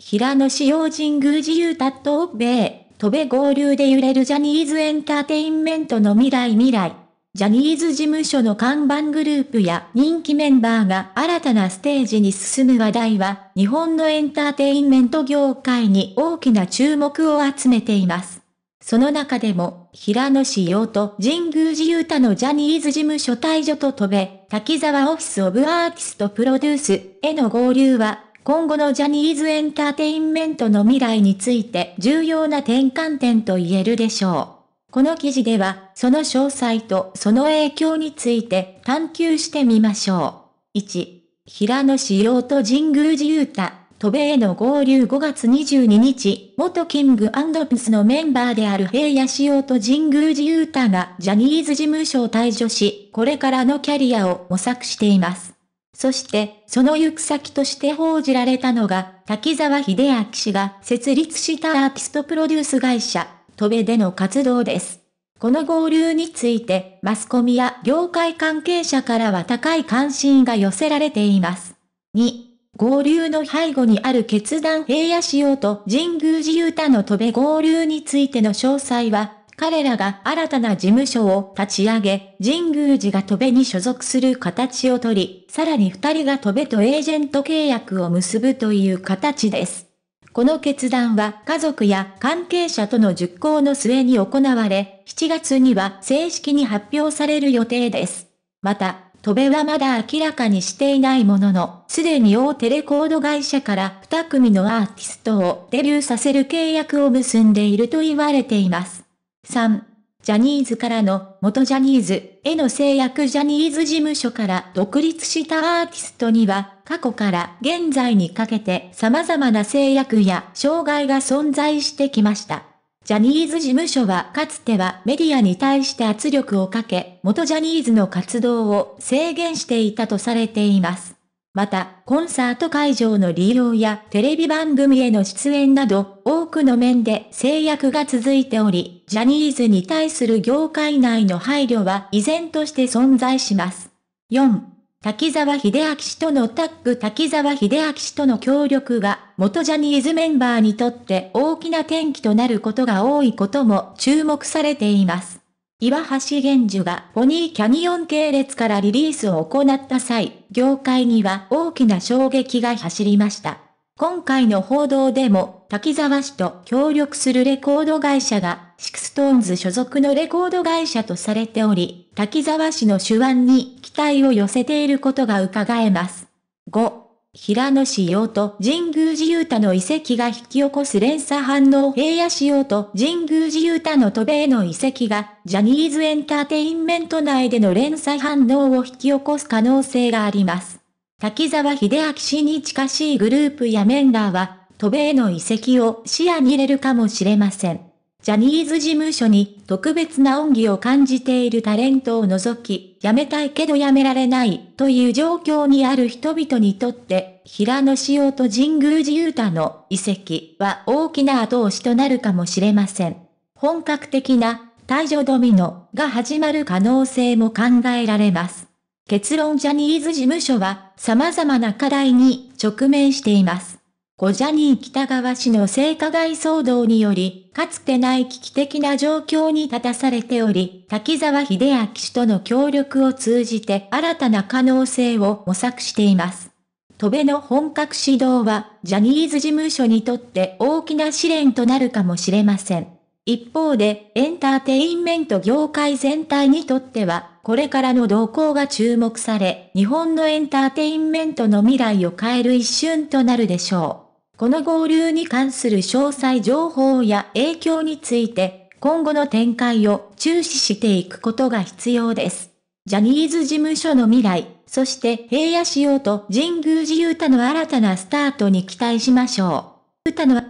平野紫耀神宮自由達と米、戸部合流で揺れるジャニーズエンターテインメントの未来未来。ジャニーズ事務所の看板グループや人気メンバーが新たなステージに進む話題は、日本のエンターテインメント業界に大きな注目を集めています。その中でも、平野紫耀と神宮寺勇太のジャニーズ事務所退所と飛べ、滝沢オフィスオブアーティストプロデュースへの合流は今後のジャニーズエンターテインメントの未来について重要な転換点と言えるでしょう。この記事では、その詳細とその影響について探求してみましょう。1、平野志陽と神宮寺勇太、渡米への合流5月22日、元キングプスのメンバーである平野志陽と神宮寺勇太がジャニーズ事務所を退所し、これからのキャリアを模索しています。そしてその行く先として報じられたのが、滝沢秀明氏が設立したアーティストプロデュース会社、戸部での活動です。この合流について、マスコミや業界関係者からは高い関心が寄せられています。2、合流の背後にある決断平野仕様と神宮寺ゆうたの戸部合流についての詳細は、彼らが新たな事務所を立ち上げ、神宮寺が戸部に所属する形をとり、さらに二人が戸部とエージェント契約を結ぶという形です。この決断は家族や関係者との熟考の末に行われ、7月には正式に発表される予定です。また、戸部はまだ明らかにしていないものの、すでに大手レコード会社から2組のアーティストをデビューさせる契約を結んでいると言われています。3、ジャニーズからの元ジャニーズへの制約ジャニーズ事務所から独立したアーティストには過去から現在にかけて様々な制約や障害が存在してきました。ジャニーズ事務所はかつてはメディアに対して圧力をかけ、元ジャニーズの活動を制限していたとされています。また、コンサート会場の利用やテレビ番組への出演など、くの面で制約が続いており、ジャニーズに対する業界内の配慮は依然として存在します。4. 滝沢秀明氏とのタッグ滝沢秀明氏との協力が元ジャニーズメンバーにとって大きな転機となることが多いことも注目されています。岩橋玄樹がポニーキャニオン系列からリリースを行った際、業界には大きな衝撃が走りました。今回の報道でも、滝沢氏と協力するレコード会社が、シクストーンズ所属のレコード会社とされており、滝沢氏の手腕に期待を寄せていることが伺えます。5、平野仕用と神宮寺雄太の遺跡が引き起こす連鎖反応平野仕用と神宮寺雄太の渡米の遺跡が、ジャニーズエンターテインメント内での連鎖反応を引き起こす可能性があります。滝沢秀明氏に近しいグループやメンバーは、渡米の遺跡を視野に入れるかもしれません。ジャニーズ事務所に特別な恩義を感じているタレントを除き、辞めたいけど辞められないという状況にある人々にとって、平野紫耀と神宮寺勇太の遺跡は大きな後押しとなるかもしれません。本格的な退場ドミノが始まる可能性も考えられます。結論ジャニーズ事務所は様々な課題に直面しています。小ジャニー北川氏の性加害騒動により、かつてない危機的な状況に立たされており、滝沢秀明氏との協力を通じて新たな可能性を模索しています。戸辺の本格指導は、ジャニーズ事務所にとって大きな試練となるかもしれません。一方で、エンターテインメント業界全体にとっては、これからの動向が注目され、日本のエンターテインメントの未来を変える一瞬となるでしょう。この合流に関する詳細情報や影響について、今後の展開を注視していくことが必要です。ジャニーズ事務所の未来、そして平野仕様と神宮寺ゆうたの新たなスタートに期待しましょう。歌の